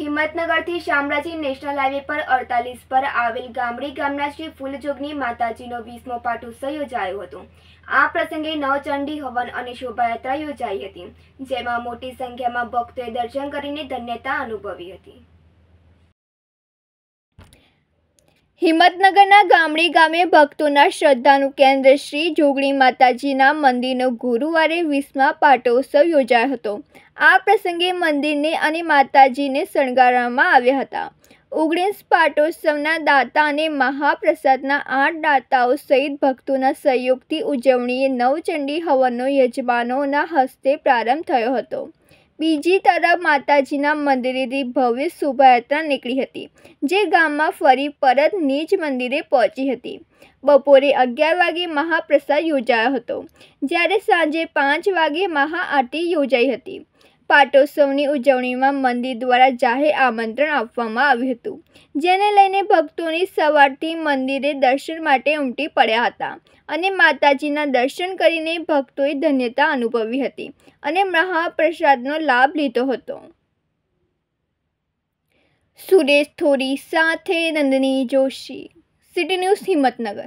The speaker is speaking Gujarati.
હિંમતનગરથી શામળાજી નેશનલ હાઈવે પર અડતાલીસ પર આવેલ ગામડી ગામના શ્રી ફૂલજોગની માતાજીનો વીસમો પાટોત્સવ યોજાયો હતો આ પ્રસંગે નવચંડી હવન અને શોભાયાત્રા યોજાઈ હતી જેમાં મોટી સંખ્યામાં ભક્તોએ દર્શન કરીને ધન્યતા અનુભવી હતી હિંમતનગરના ગામડી ગામે ભક્તોના શ્રદ્ધાનું કેન્દ્ર શ્રી જોગણી માતાજીના મંદિરનો ગુરુવારે વીસમા પાટોત્સવ યોજાયો હતો આ પ્રસંગે મંદિરને અને માતાજીને શણગારવામાં આવ્યા હતા ઓગણીસ પાટોત્સવના દાતા અને મહાપ્રસાદના આઠ દાતાઓ સહિત ભક્તોના સહયોગથી ઉજવણીએ નવચંડી હવનનો યજમાનોના હસ્તે પ્રારંભ થયો હતો બીજી તરફ માતાજીના મંદિરેથી ભવ્ય શોભાયાત્રા નીકળી હતી જે ગામમાં ફરી પરત નીચ મંદિરે પહોંચી હતી બપોરે અગિયાર વાગે મહાપ્રસાદ યોજાયો હતો જ્યારે સાંજે પાંચ વાગે મહાઆરતી યોજાઈ હતી પાટોત્સવની ઉજવણીમાં મંદિર દ્વારા જાહેર આમંત્રણ આપવામાં આવ્યું હતું જેને લઈને ભક્તોની સવારથી મંદિરે દર્શન માટે ઉમટી પડ્યા હતા અને માતાજીના દર્શન કરીને ભક્તોએ ધન્યતા અનુભવી હતી અને મહાપ્રસાદનો લાભ લીધો હતો સુરેશ થોરી સાથે નંદની જોશી સિટી ન્યૂઝ હિંમતનગર